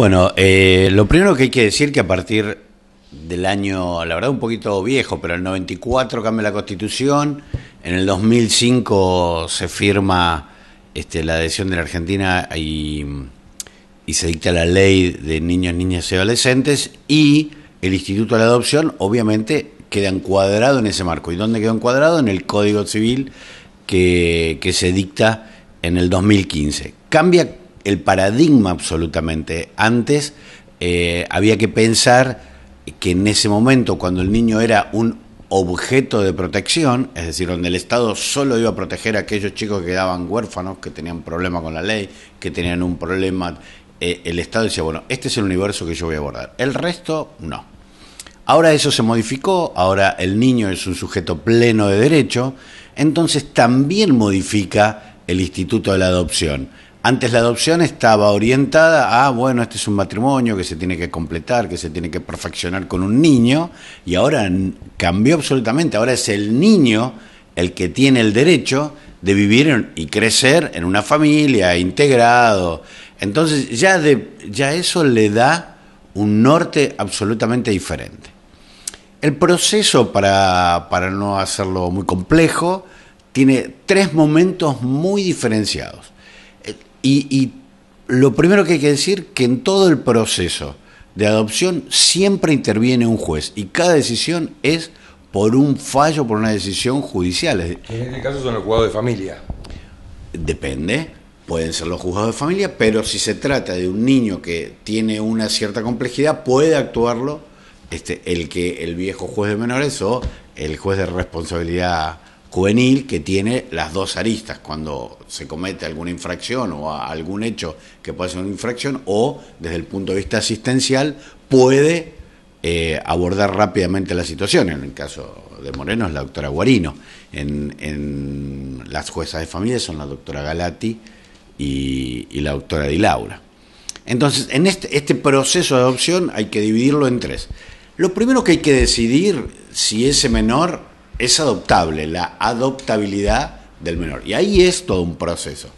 Bueno, eh, lo primero que hay que decir que a partir del año, la verdad un poquito viejo, pero el 94 cambia la constitución, en el 2005 se firma este, la adhesión de la Argentina y, se dicta la ley de niños, niñas y adolescentes y el Instituto de la Adopción obviamente queda encuadrado en ese marco. ¿Y dónde quedó encuadrado? En el Código Civil que, que se dicta en el 2015. Cambia el paradigma absolutamente. Antes eh, había que pensar que en ese momento, cuando el niño era un objeto de protección, es decir, donde el Estado solo iba a proteger a aquellos chicos que quedaban huérfanos, que tenían problemas con la ley, que tenían un problema, eh, el Estado decía, bueno, este es el universo que yo voy a abordar. El resto, no. Ahora eso se modificó, ahora el niño es un sujeto pleno de derecho, entonces también modifica el Instituto de la Adopción. Antes la adopción estaba orientada a, bueno, este es un matrimonio que se tiene que completar, que se tiene que perfeccionar con un niño, y ahora cambió absolutamente, ahora es el niño el que tiene el derecho de vivir y crecer en una familia, integrado. Entonces ya, de, ya eso le da un norte absolutamente diferente. El proceso, para no hacerlo muy complejo, tiene tres momentos muy diferenciados. Y, lo primero que hay que decir que en todo el proceso de adopción siempre interviene un juez y cada decisión es por un fallo, por una decisión judicial. En este caso son los juzgados de familia. Depende, pueden ser los juzgados de familia, pero si se trata de un niño que tiene una cierta complejidad, puede actuarlo este, el que el viejo juez de menores o el juez de responsabilidad juvenil que tiene las dos aristas, cuando se comete alguna infracción o algún hecho que puede ser una infracción, o desde el punto de vista asistencial puede eh, abordar rápidamente la situación. En el caso de Moreno es la doctora Guarino, en, las juezas de familia son la doctora Galati y, la doctora Di Laura. Entonces, en este, este proceso de adopción hay que dividirlo en tres. Lo primero que hay que decidir si ese menor es adoptable, la adoptabilidad del menor. Y ahí es todo un proceso,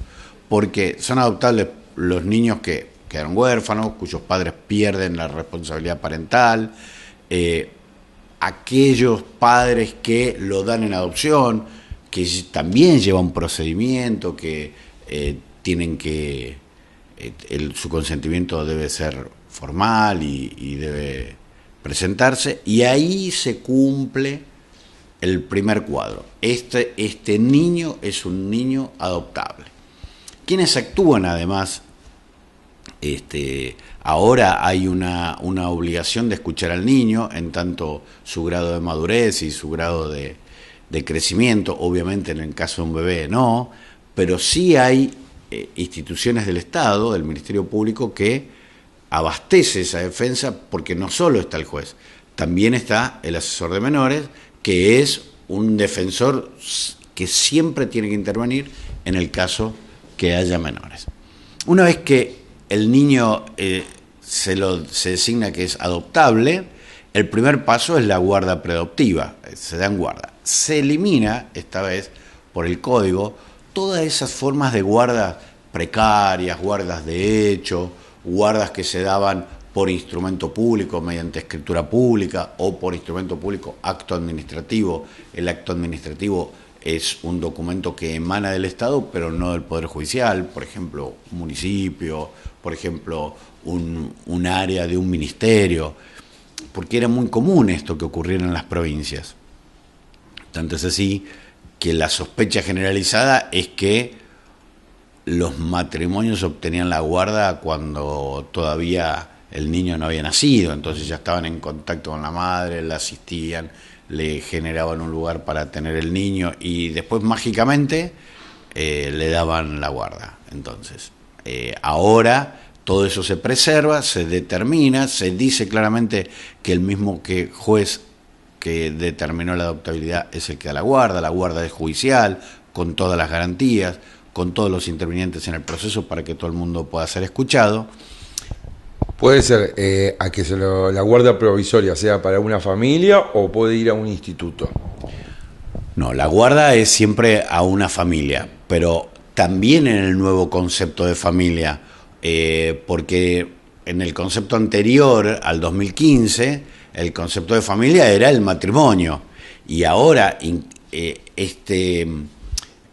porque son adoptables los niños que quedaron huérfanos, cuyos padres pierden la responsabilidad parental, eh, aquellos padres que lo dan en adopción, que también lleva un procedimiento, que eh, tienen que, eh, su consentimiento debe ser formal y debe presentarse, y ahí se cumple el primer cuadro. Este, este, niño es un niño adoptable. Quienes actúan además, este, ahora hay una, obligación de escuchar al niño en tanto su grado de madurez y su grado de, crecimiento, obviamente en el caso de un bebé no, pero sí hay eh, instituciones del Estado, del Ministerio Público, que abastece esa defensa porque no solo está el juez, también está el asesor de menores que es un defensor que siempre tiene que intervenir en el caso que haya menores. Una vez que el niño eh, se, se designa que es adoptable, el primer paso es la guarda preadoptiva, eh, se dan guarda. Se elimina, esta vez, por el código, todas esas formas de guardas precarias, guardas de hecho, guardas que se daban por instrumento público, mediante escritura pública o por instrumento público, acto administrativo. El acto administrativo es un documento que emana del Estado, pero no del Poder Judicial, por ejemplo, municipio, por ejemplo, un, un área de un ministerio, porque era muy común esto que ocurriera en las provincias. Tanto es así que la sospecha generalizada es que los matrimonios obtenían la guarda cuando todavía el niño no había nacido, entonces ya estaban en contacto con la madre, la asistían, le generaban un lugar para tener el niño y después mágicamente eh, le daban la guarda. Entonces, eh, ahora todo eso se preserva, se determina, se dice claramente que el mismo que juez que determinó la adoptabilidad es el que da la guarda, la guarda es judicial, con todas las garantías, con todos los intervinientes en el proceso para que todo el mundo pueda ser escuchado. Puede ser eh, a que se la guarda provisoria sea para una familia o puede ir a un instituto. No, la guarda es siempre a una familia, pero también en el nuevo concepto de familia, eh, porque en el concepto anterior al 2015, el concepto de familia era el matrimonio, y ahora eh, este,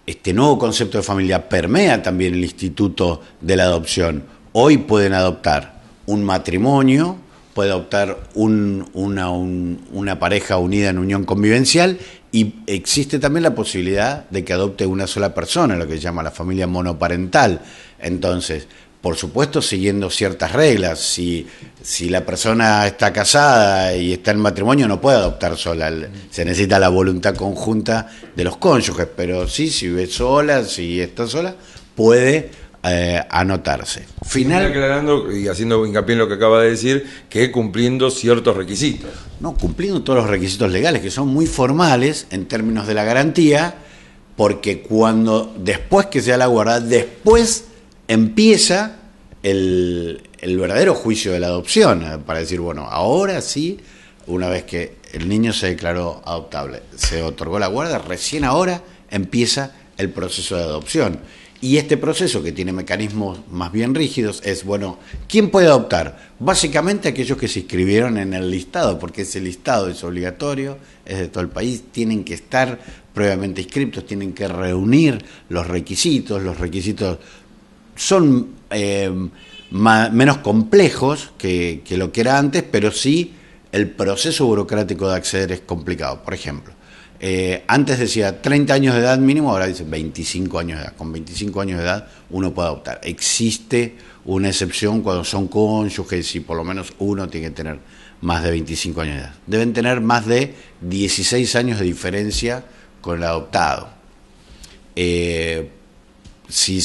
este nuevo concepto de familia permea también el instituto de la adopción. Hoy pueden adoptar un matrimonio, puede adoptar un, una, pareja unida en unión convivencial y existe también la posibilidad de que adopte una sola persona, lo que se llama la familia monoparental. Entonces, por supuesto siguiendo ciertas reglas. Si, si, la persona está casada y está en matrimonio, no puede adoptar sola. Se necesita la voluntad conjunta de los cónyuges, pero sí, si vive sola, si está sola, puede eh, anotarse. Final. aclarando y haciendo hincapié en lo que acaba de decir, que cumpliendo ciertos requisitos. No, cumpliendo todos los requisitos legales, que son muy formales en términos de la garantía, porque cuando, después que sea la guarda, después empieza el verdadero juicio de la adopción, eh, para decir, bueno, ahora sí, una vez que el niño se declaró adoptable, se otorgó la guarda, recién ahora empieza el proceso de adopción y este proceso, que tiene mecanismos más bien rígidos, es, bueno, ¿quién puede adoptar? Básicamente aquellos que se inscribieron en el listado, porque ese listado es obligatorio, es de todo el país, tienen que estar previamente inscriptos, tienen que reunir los requisitos, los requisitos son eh, menos complejos que, que lo que era antes, pero sí el proceso burocrático de acceder es complicado. Por ejemplo, eh, antes decía 30 años de edad mínimo, ahora dice 25 años de edad. Con 25 años de edad uno puede adoptar. Existe una excepción cuando son cónyuges y por lo menos uno tiene que tener más de 25 años de edad. Deben tener más de 16 años de diferencia con el adoptado. Eh, si,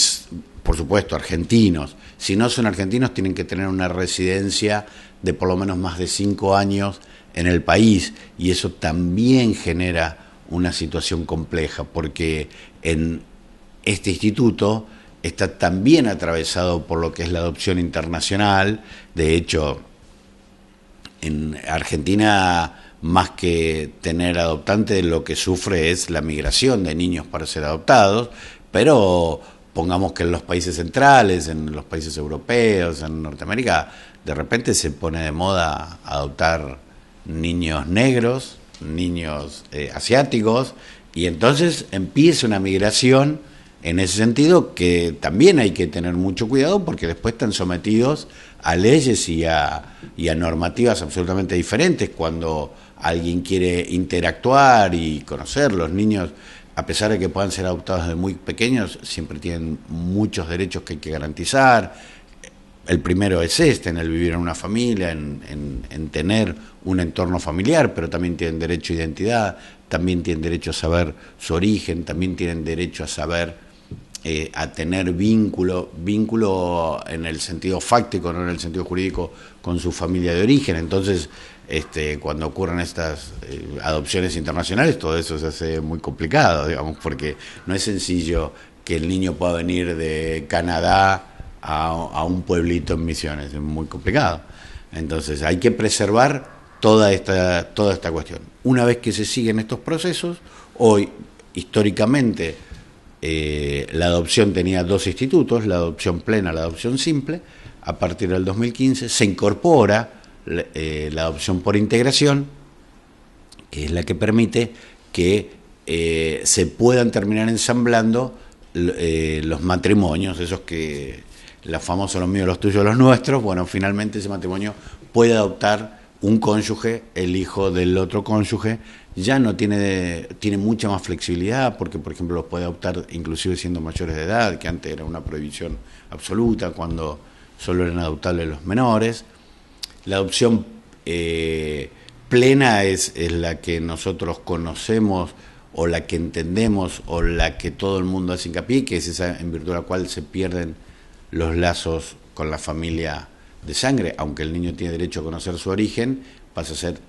por supuesto, argentinos. Si no son argentinos, tienen que tener una residencia de por lo menos más de 5 años en el país y eso también genera una situación compleja, porque en este instituto está también atravesado por lo que es la adopción internacional. De hecho, en Argentina, más que tener adoptantes, lo que sufre es la migración de niños para ser adoptados, pero pongamos que en los países centrales, en los países europeos, en Norteamérica, de repente se pone de moda adoptar niños negros niños eh, asiáticos, y entonces empieza una migración en ese sentido que también hay que tener mucho cuidado porque después están sometidos a leyes y a, y a normativas absolutamente diferentes cuando alguien quiere interactuar y conocer. Los niños, a pesar de que puedan ser adoptados de muy pequeños, siempre tienen muchos derechos que hay que garantizar el primero es este, en el vivir en una familia, en, tener un entorno familiar, pero también tienen derecho a identidad, también tienen derecho a saber su origen, también tienen derecho a saber, eh, a tener vínculo, vínculo en el sentido fáctico, no en el sentido jurídico, con su familia de origen. Entonces, este, cuando ocurren estas eh, adopciones internacionales, todo eso se hace muy complicado, digamos, porque no es sencillo que el niño pueda venir de Canadá, a, un pueblito en Misiones, es muy complicado. Entonces hay que preservar toda esta, toda esta cuestión. Una vez que se siguen estos procesos, hoy históricamente eh, la adopción tenía dos institutos, la adopción plena, la adopción simple, a partir del 2015 se incorpora eh, la adopción por integración, que es la que permite que eh, se puedan terminar ensamblando los matrimonios, esos que los famosos los míos, los tuyos, los nuestros, bueno, finalmente ese matrimonio puede adoptar un cónyuge, el hijo del otro cónyuge, ya no tiene, tiene mucha más flexibilidad, porque por ejemplo los puede adoptar inclusive siendo mayores de edad, que antes era una prohibición absoluta cuando solo eran adoptables los menores. La adopción eh, plena es, es la que nosotros conocemos o la que entendemos o la que todo el mundo hace hincapié, que es esa en virtud de la cual se pierden los lazos con la familia de sangre, aunque el niño tiene derecho a conocer su origen, pasa a ser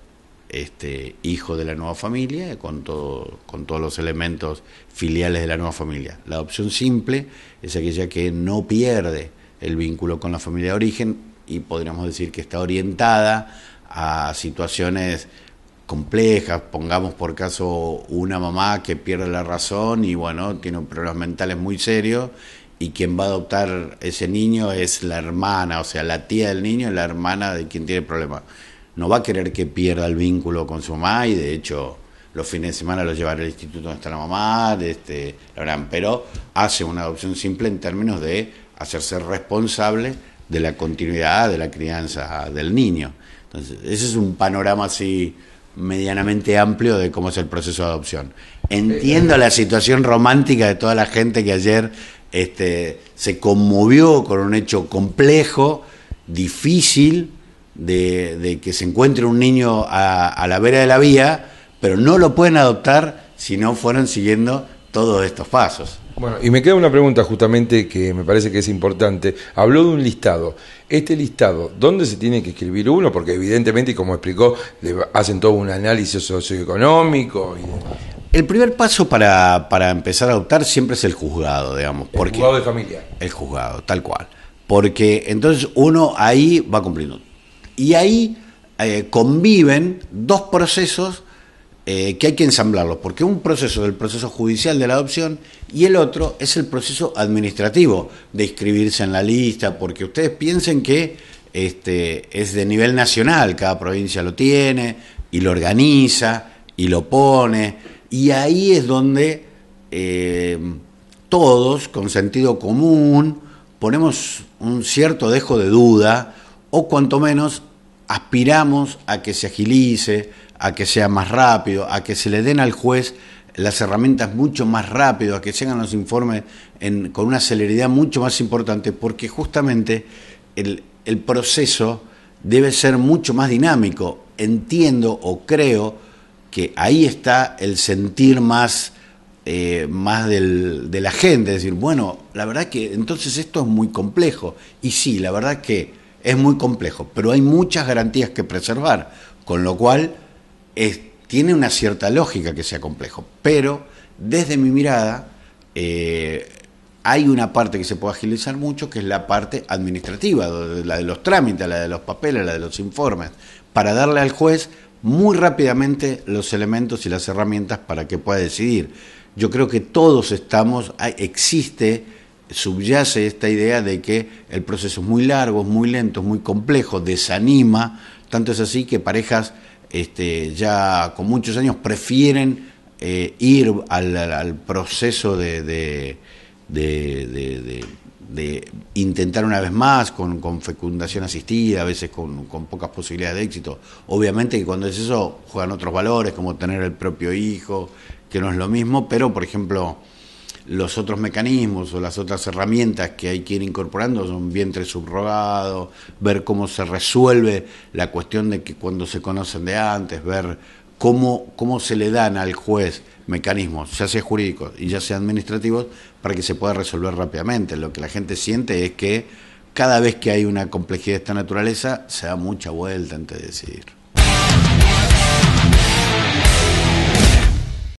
este, hijo de la nueva familia, con, con todos los elementos filiales de la nueva familia. La opción simple es aquella que no pierde el vínculo con la familia de origen y podríamos decir que está orientada a situaciones complejas, pongamos por caso una mamá que pierde la razón y bueno, tiene problemas mentales muy serios y quien va a adoptar ese niño es la hermana, o sea, la tía del niño la hermana de quien tiene problemas. problema. No va a querer que pierda el vínculo con su mamá y de hecho los fines de semana lo llevará al instituto donde está la mamá, este, gran, pero hace una adopción simple en términos de hacerse responsable de la continuidad de la crianza del niño. Entonces, ese es un panorama así medianamente amplio de cómo es el proceso de adopción. Entiendo eh, eh. la situación romántica de toda la gente que ayer este, se conmovió con un hecho complejo, difícil, de, que se encuentre un niño a, la vera de la vía, pero no lo pueden adoptar si no fueron siguiendo todos estos pasos. Bueno, y me queda una pregunta justamente que me parece que es importante. Habló de un listado. Este listado, ¿dónde se tiene que escribir uno? Porque evidentemente, como explicó, hacen todo un análisis socioeconómico. Y... El primer paso para, empezar a adoptar siempre es el juzgado, digamos. El juzgado de familia. El juzgado, tal cual. Porque entonces uno ahí va cumpliendo. Y ahí eh, conviven dos procesos eh, que hay que ensamblarlos, porque un proceso es el proceso judicial de la adopción y el otro es el proceso administrativo de inscribirse en la lista, porque ustedes piensen que este, es de nivel nacional, cada provincia lo tiene y lo organiza y lo pone y ahí es donde eh, todos, con sentido común, ponemos un cierto dejo de duda o cuanto menos aspiramos a que se agilice, a que sea más rápido, a que se le den al juez las herramientas mucho más rápido, a que lleguen los informes con una celeridad mucho más importante, porque justamente el proceso debe ser mucho más dinámico. Entiendo o creo que ahí está el sentir más, eh, más del, de la gente, decir, bueno, la verdad que entonces esto es muy complejo. Y sí, la verdad que es muy complejo, pero hay muchas garantías que preservar, con lo cual tiene una cierta lógica que sea complejo, pero desde mi mirada, eh, hay una parte que se puede agilizar mucho, que es la parte administrativa, la de los trámites, la de los papeles, la de los informes, para darle al juez muy rápidamente los elementos y las herramientas para que pueda decidir. Yo creo que todos estamos, existe, subyace esta idea de que el proceso es muy largo, es muy lento, es muy complejo, desanima, tanto es así que parejas este, ya con muchos años prefieren eh, ir al, proceso de de intentar una vez más con, fecundación asistida, a veces con, con, pocas posibilidades de éxito. Obviamente que cuando es eso juegan otros valores, como tener el propio hijo, que no es lo mismo, pero por ejemplo los otros mecanismos o las otras herramientas que hay que ir incorporando son vientre subrogado, ver cómo se resuelve la cuestión de que cuando se conocen de antes, ver cómo, cómo se le dan al juez mecanismos, ya sea jurídicos y ya sea administrativos, para que se pueda resolver rápidamente. Lo que la gente siente es que cada vez que hay una complejidad de esta naturaleza, se da mucha vuelta antes de decidir.